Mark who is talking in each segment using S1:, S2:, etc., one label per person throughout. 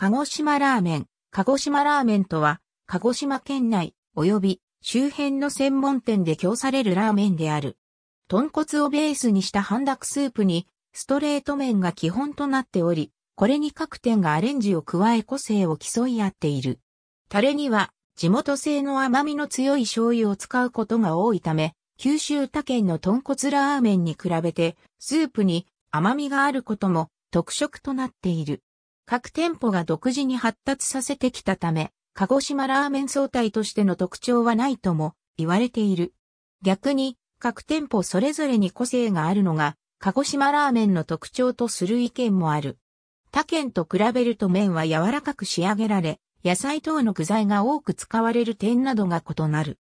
S1: 鹿児島ラーメン。鹿児島ラーメンとは、鹿児島県内及び周辺の専門店で供されるラーメンである。豚骨をベースにした半濁スープに、ストレート麺が基本となっており、これに各店がアレンジを加え個性を競い合っている。タレには、地元製の甘みの強い醤油を使うことが多いため、九州他県の豚骨ラーメンに比べて、スープに甘みがあることも特色となっている。各店舗が独自に発達させてきたため、鹿児島ラーメン総体としての特徴はないとも言われている。逆に、各店舗それぞれに個性があるのが、鹿児島ラーメンの特徴とする意見もある。他県と比べると麺は柔らかく仕上げられ、野菜等の具材が多く使われる点などが異なる。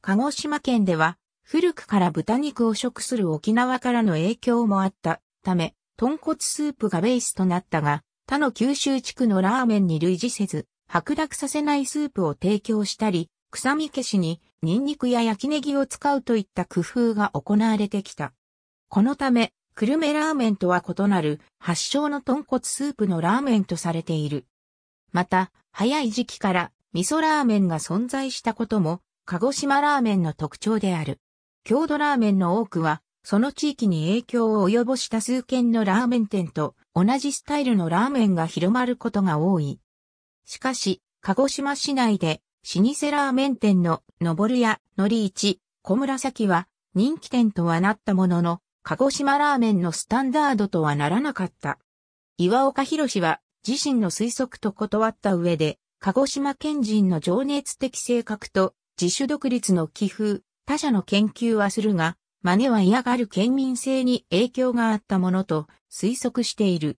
S1: 鹿児島県では、古くから豚肉を食する沖縄からの影響もあったため、豚骨スープがベースとなったが、他の九州地区のラーメンに類似せず、白濁させないスープを提供したり、臭み消しにニンニクや焼きネギを使うといった工夫が行われてきた。このため、クルメラーメンとは異なる発祥の豚骨スープのラーメンとされている。また、早い時期から味噌ラーメンが存在したことも、鹿児島ラーメンの特徴である。郷土ラーメンの多くはその地域に影響を及ぼした数軒のラーメン店と同じスタイルのラーメンが広まることが多い。しかし、鹿児島市内で老舗ラーメン店ののぼるやのりいち、小紫は人気店とはなったものの、鹿児島ラーメンのスタンダードとはならなかった。岩岡博は自身の推測と断った上で、鹿児島県人の情熱的性格と自主独立の寄付、他者の研究はするが、真似は嫌がる県民性に影響があったものと推測している。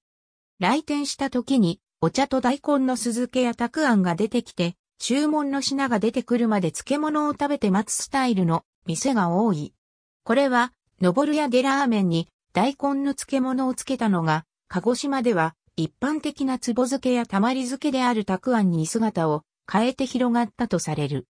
S1: 来店した時にお茶と大根の酢漬けやたくあんが出てきて、注文の品が出てくるまで漬物を食べて待つスタイルの店が多い。これは、のぼるやでラーメンに大根の漬物をつけたのが、鹿児島では一般的な壺漬けやたまり漬けであるたくあんに姿を変えて広がったとされる。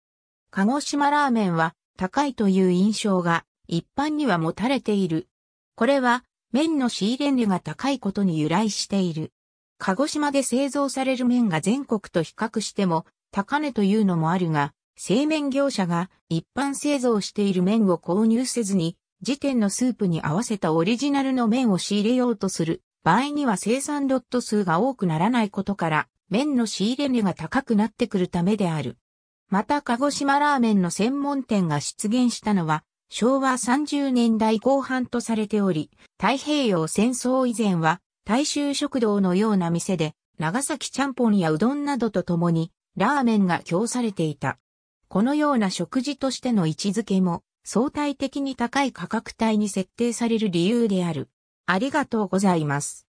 S1: 鹿児島ラーメンは高いという印象が一般には持たれている。これは、麺の仕入れ値が高いことに由来している。鹿児島で製造される麺が全国と比較しても高値というのもあるが、製麺業者が一般製造している麺を購入せずに、時点のスープに合わせたオリジナルの麺を仕入れようとする場合には生産ロット数が多くならないことから、麺の仕入れ値が高くなってくるためである。また鹿児島ラーメンの専門店が出現したのは昭和30年代後半とされており、太平洋戦争以前は大衆食堂のような店で、長崎ちゃんぽんやうどんなどとともに、ラーメンが供されていた。このような食事としての位置づけも、相対的に高い価格帯に設定される理由である。ありがとうございます。